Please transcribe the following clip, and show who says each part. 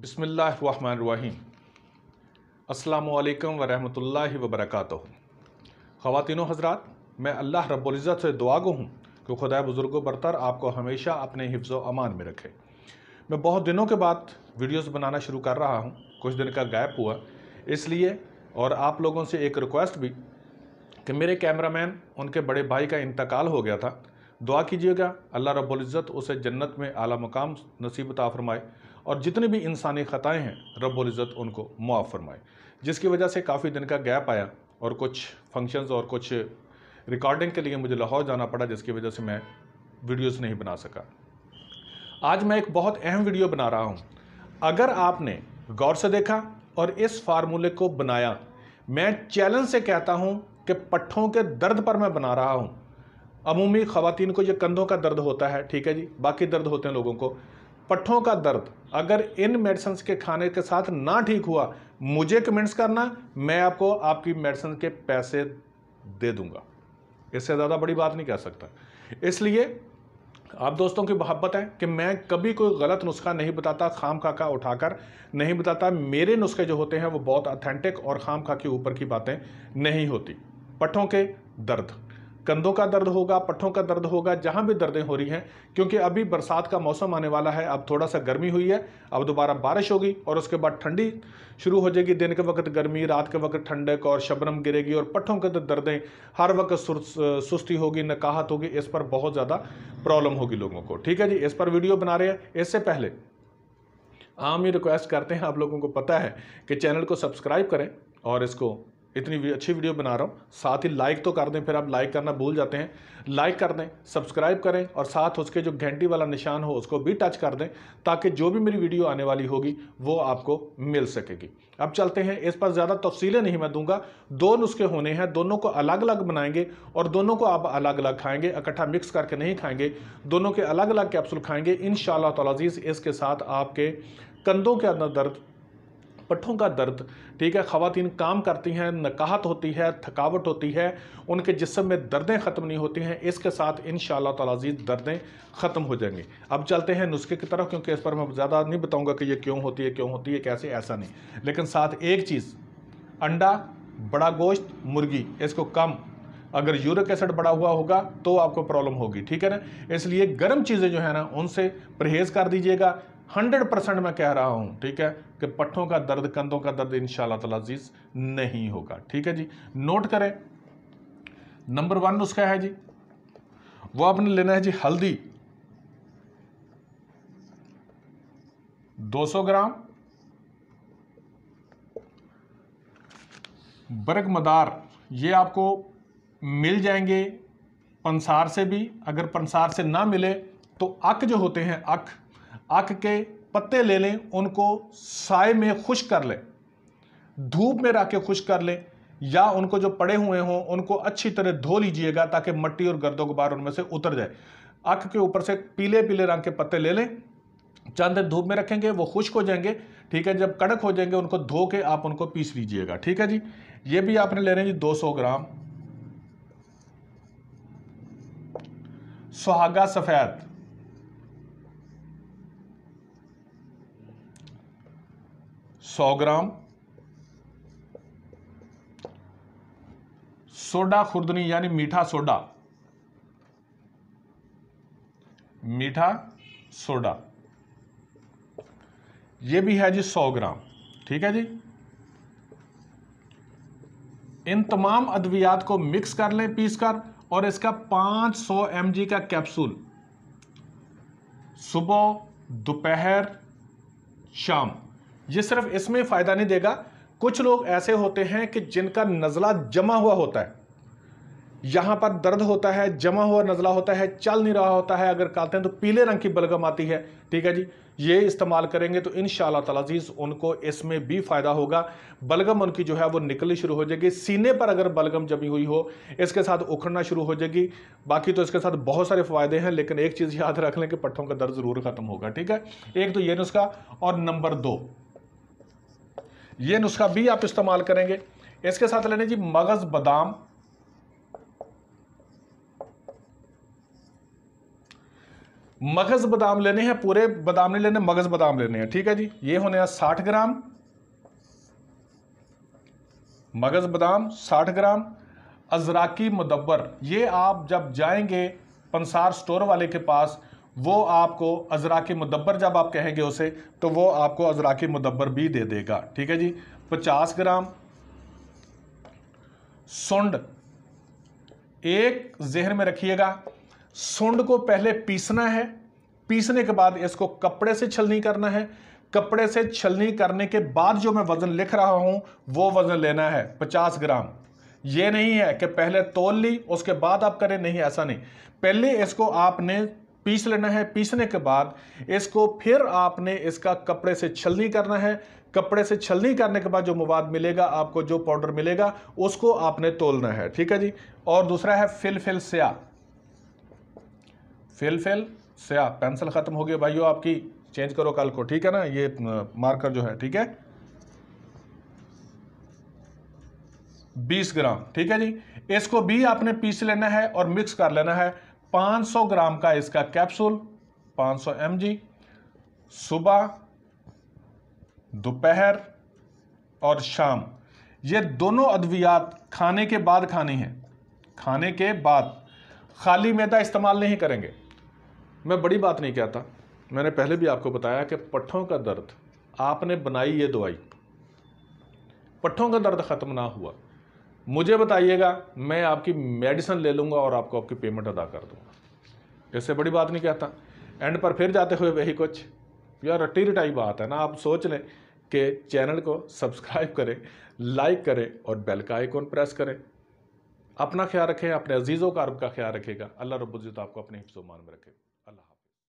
Speaker 1: बसमीम् अल्लाम वरहमल वबरक ख़वातिन हजरात मैं अल्लाह रब्ज़त से दुआगो हूँ कि खुदा बुज़ुर्गो बरतर आपको हमेशा अपने हिफ्ज़ अमान में रखे मैं बहुत दिनों के बाद वीडियोस बनाना शुरू कर रहा हूँ कुछ दिन का गैप हुआ इसलिए और आप लोगों से एक रिक्वेस्ट भी कि मेरे कैमरामैन उनके बड़े भाई का इंतकाल हो गया था दुआ कीजिएगा अल्लाह रब्ज़त उसे जन्नत में आला मकाम नसीब फरमाए और जितने भी इंसानी ख़ताएँ हैं रबुल्ज़त उनको मुआफ़ फरमाए जिसकी वजह से काफ़ी दिन का गैप आया और कुछ फंक्शंस और कुछ रिकॉर्डिंग के लिए मुझे लाहौर जाना पड़ा जिसकी वजह से मैं वीडियोस नहीं बना सका आज मैं एक बहुत अहम वीडियो बना रहा हूं अगर आपने गौर से देखा और इस फार्मूले को बनाया मैं चैलेंज से कहता हूं कि पट्ठों के दर्द पर मैं बना रहा हूं अमूमी ख़वान को ये कंधों का दर्द होता है ठीक है जी बाकी दर्द होते हैं लोगों को पट्ठों का दर्द अगर इन मेडिसन के खाने के साथ ना ठीक हुआ मुझे कमेंट्स करना मैं आपको आपकी मेडिसन के पैसे दे दूंगा इससे ज़्यादा बड़ी बात नहीं कह सकता इसलिए आप दोस्तों की मोहब्बत है कि मैं कभी कोई गलत नुस्खा नहीं बताता खाम खाका उठाकर नहीं बताता मेरे नुस्खे जो होते हैं वो बहुत अथेंटिक और खाम खा के ऊपर की बातें नहीं होती पट्ठों के दर्द कंधों का दर्द होगा पट्ठों का दर्द होगा जहाँ भी दर्दें हो रही हैं क्योंकि अभी बरसात का मौसम आने वाला है अब थोड़ा सा गर्मी हुई है अब दोबारा बारिश होगी और उसके बाद ठंडी शुरू हो जाएगी दिन के वक्त गर्मी रात के वक्त ठंडक और शबनम गिरेगी और पट्ठों के दर्दें हर वक्त सुस्ती होगी नकाहत होगी इस पर बहुत ज़्यादा प्रॉब्लम होगी लोगों को ठीक है जी इस पर वीडियो बना रहे हैं इससे पहले आम ही रिक्वेस्ट करते हैं आप लोगों को पता है कि चैनल को सब्सक्राइब करें और इसको इतनी अच्छी वीडियो बना रहा हूँ साथ ही लाइक तो कर दें फिर आप लाइक करना भूल जाते हैं लाइक कर दें सब्सक्राइब करें और साथ उसके जो घंटी वाला निशान हो उसको भी टच कर दें ताकि जो भी मेरी वीडियो आने वाली होगी वो आपको मिल सकेगी अब चलते हैं इस पर ज़्यादा तफसीलें नहीं मैं दूंगा दो नुस्खे होने हैं दोनों को अलग अलग बनाएंगे और दोनों को आप अलग अलग खाएंगे इकट्ठा मिक्स करके नहीं खाएंगे दोनों के अलग अलग कैप्सूल खाएंगे इन शाला तलाजीज़ इसके साथ आपके कंधों के अंदर दर्द पट्ठों का दर्द ठीक है ख़वातीन काम करती हैं नकाहत होती है थकावट होती है उनके जिसम में दर्दें ख़त्म नहीं होती हैं इसके साथ इन तलाजीज़ दर्दें ख़त्म हो जाएंगी अब चलते हैं नुस्खे की तरफ क्योंकि इस पर मैं ज़्यादा नहीं बताऊँगा कि ये क्यों होती है क्यों होती है कैसे ऐसा नहीं लेकिन साथ एक चीज़ अंडा बड़ा गोश्त मुर्गी इसको कम अगर यूरिक एसिड बढ़ा हुआ होगा तो आपको प्रॉब्लम होगी ठीक है ना इसलिए गर्म चीज़ें जो है ना उनसे परहेज़ कर दीजिएगा हंड्रेड परसेंट मैं कह रहा हूँ ठीक है कि पट्ठों का दर्द कंधों का दर्द इन अजीज नहीं होगा ठीक है जी नोट करें नंबर वन नुस्खा है जी वो आपने लेना है जी हल्दी 200 ग्राम बर्ग मदार ये आपको मिल जाएंगे पंसार से भी अगर पंसार से ना मिले तो अक जो होते हैं अक आँख के पत्ते ले लें उनको साय में खुश कर लें धूप में रख के खुश कर लें या उनको जो पड़े हुए हों उनको अच्छी तरह धो लीजिएगा ताकि मट्टी और गर्दो गुबार उनमें से उतर जाए आँख के ऊपर से पीले पीले रंग के पत्ते ले लें चंद धूप में रखेंगे वो खुश्क हो जाएंगे ठीक है जब कड़क हो जाएंगे उनको धो के आप उनको पीस लीजिएगा ठीक है जी ये भी आपने ले रहे हैं जी 200 ग्राम सुहागा सफ़ेद सौ ग्राम सोडा खुर्दनी यानी मीठा सोडा मीठा सोडा ये भी है जी सौ ग्राम ठीक है जी इन तमाम अद्वियात को मिक्स कर लें पीस कर और इसका 500 सौ का कैप्सूल सुबह दोपहर शाम ये सिर्फ इसमें फ़ायदा नहीं देगा कुछ लोग ऐसे होते हैं कि जिनका नज़ला जमा हुआ होता है यहाँ पर दर्द होता है जमा हुआ नज़ला होता है चल नहीं रहा होता है अगर काटते हैं तो पीले रंग की बलगम आती है ठीक है जी ये इस्तेमाल करेंगे तो इन तलाजीज़ उनको इसमें भी फ़ायदा होगा बलगम उनकी जो है वो निकलनी शुरू हो जाएगी सीने पर अगर बलगम जमी हुई हो इसके साथ उखड़ना शुरू हो जाएगी बाकी तो इसके साथ बहुत सारे फ़ायदे हैं लेकिन एक चीज़ याद रख लें कि पट्ठों का दर्द ज़रूर ख़त्म होगा ठीक है एक तो ये नुस्खा और नंबर दो ये नुस्खा भी आप इस्तेमाल करेंगे इसके साथ लेने जी मगज़ बादाम मगज बादाम लेने हैं पूरे बादाम नहीं लेने मगज बादाम लेने हैं ठीक है जी ये होने हैं साठ ग्राम मगज बादाम साठ ग्राम अजराकी मुदबर ये आप जब जाएंगे पंसार स्टोर वाले के पास वो आपको अजरा के मुदब्बर जब आप कहेंगे उसे तो वो आपको अजरा के मुदब्बर भी दे देगा ठीक है जी पचास ग्राम सुंड एक जहर में रखिएगा सुंड को पहले पीसना है पीसने के बाद इसको कपड़े से छलनी करना है कपड़े से छलनी करने के बाद जो मैं वज़न लिख रहा हूं वो वज़न लेना है पचास ग्राम ये नहीं है कि पहले तोल ली उसके बाद आप करें नहीं ऐसा नहीं पहले इसको आपने पीस लेना है पीसने के बाद इसको फिर आपने इसका कपड़े से छलनी करना है कपड़े से छलनी करने के बाद जो मवाद मिलेगा आपको जो पाउडर मिलेगा उसको आपने तोलना है ठीक है जी और दूसरा है फिल फिल स्या फिल फिल स्या पेंसिल ख़त्म हो गई भाइयों आपकी चेंज करो कल को ठीक है ना ये मार्कर जो है ठीक है बीस ग्राम ठीक है जी इसको भी आपने पीस लेना है और मिक्स कर लेना है 500 ग्राम का इसका कैप्सूल 500 सौ सुबह दोपहर और शाम ये दोनों अद्वियात खाने के बाद खानी है खाने के बाद खाली मैदा इस्तेमाल नहीं करेंगे मैं बड़ी बात नहीं कहता मैंने पहले भी आपको बताया कि पट्ठों का दर्द आपने बनाई ये दवाई पट्ठों का दर्द ख़त्म ना हुआ मुझे बताइएगा मैं आपकी मेडिसिन ले लूँगा और आपको आपकी पेमेंट अदा कर दूँगा इससे बड़ी बात नहीं कहता एंड पर फिर जाते हुए वही कुछ यार रट्टी रटाई बात है ना आप सोच लें कि चैनल को सब्सक्राइब करें लाइक करें और बेल का आइकॉन प्रेस करें अपना ख्याल रखें अपने अजीज़ों का का ख्याल रखेगा अल्लाह रबुल्ज़त आपको अपने मान में रखेगा